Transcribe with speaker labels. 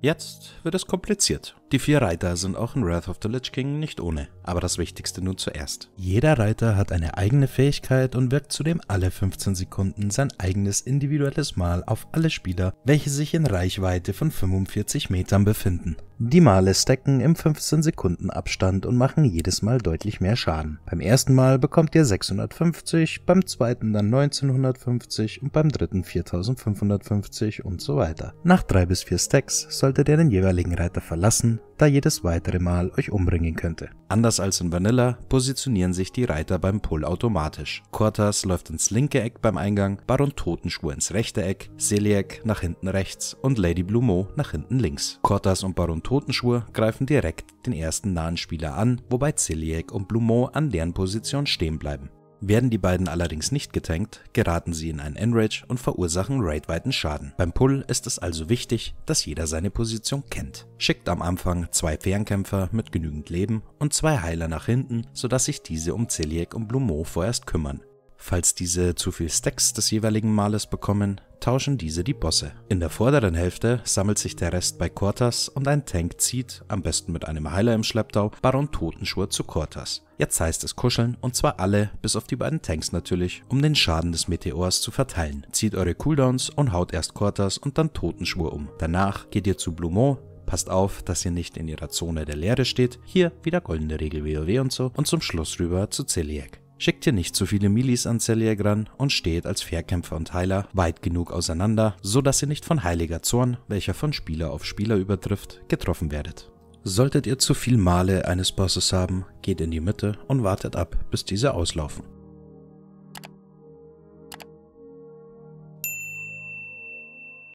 Speaker 1: Jetzt wird es kompliziert. Die vier Reiter sind auch in Wrath of the Lich King nicht ohne, aber das Wichtigste nun zuerst. Jeder Reiter hat eine eigene Fähigkeit und wirkt zudem alle 15 Sekunden sein eigenes individuelles Mal auf alle Spieler, welche sich in Reichweite von 45 Metern befinden. Die Male stacken im 15 Sekunden Abstand und machen jedes Mal deutlich mehr Schaden. Beim ersten Mal bekommt ihr 650, beim zweiten dann 1950 und beim dritten 4550 und so weiter. Nach drei bis vier Stacks solltet ihr den jeweiligen Reiter verlassen da jedes weitere Mal euch umbringen könnte. Anders als in Vanilla positionieren sich die Reiter beim Pull automatisch. Cortas läuft ins linke Eck beim Eingang, Baron Totenschuh ins rechte Eck, Celiac nach hinten rechts und Lady Blumeau nach hinten links. Cortas und Baron Totenschuh greifen direkt den ersten nahen Spieler an, wobei Celiac und Blumeau an deren Position stehen bleiben. Werden die beiden allerdings nicht getankt, geraten sie in einen Enrage und verursachen raidweiten Schaden. Beim Pull ist es also wichtig, dass jeder seine Position kennt. Schickt am Anfang zwei Fernkämpfer mit genügend Leben und zwei Heiler nach hinten, sodass sich diese um Celiac und Blumeau vorerst kümmern. Falls diese zu viel Stacks des jeweiligen Males bekommen, tauschen diese die Bosse. In der vorderen Hälfte sammelt sich der Rest bei Cortas und ein Tank zieht, am besten mit einem Heiler im Schlepptau, Baron Totenschuhe zu Cortas. Jetzt heißt es kuscheln und zwar alle, bis auf die beiden Tanks natürlich, um den Schaden des Meteors zu verteilen. Zieht eure Cooldowns und haut erst Cortas und dann Totenschuhe um. Danach geht ihr zu Blumont, Passt auf, dass ihr nicht in ihrer Zone der Leere steht. Hier wieder goldene Regel WoW und so. Und zum Schluss rüber zu Celiac schickt ihr nicht zu viele Milis an Celiac ran und steht als Fährkämpfer und Heiler weit genug auseinander, so dass ihr nicht von heiliger Zorn, welcher von Spieler auf Spieler übertrifft, getroffen werdet. Solltet ihr zu viel Male eines Bosses haben, geht in die Mitte und wartet ab, bis diese auslaufen.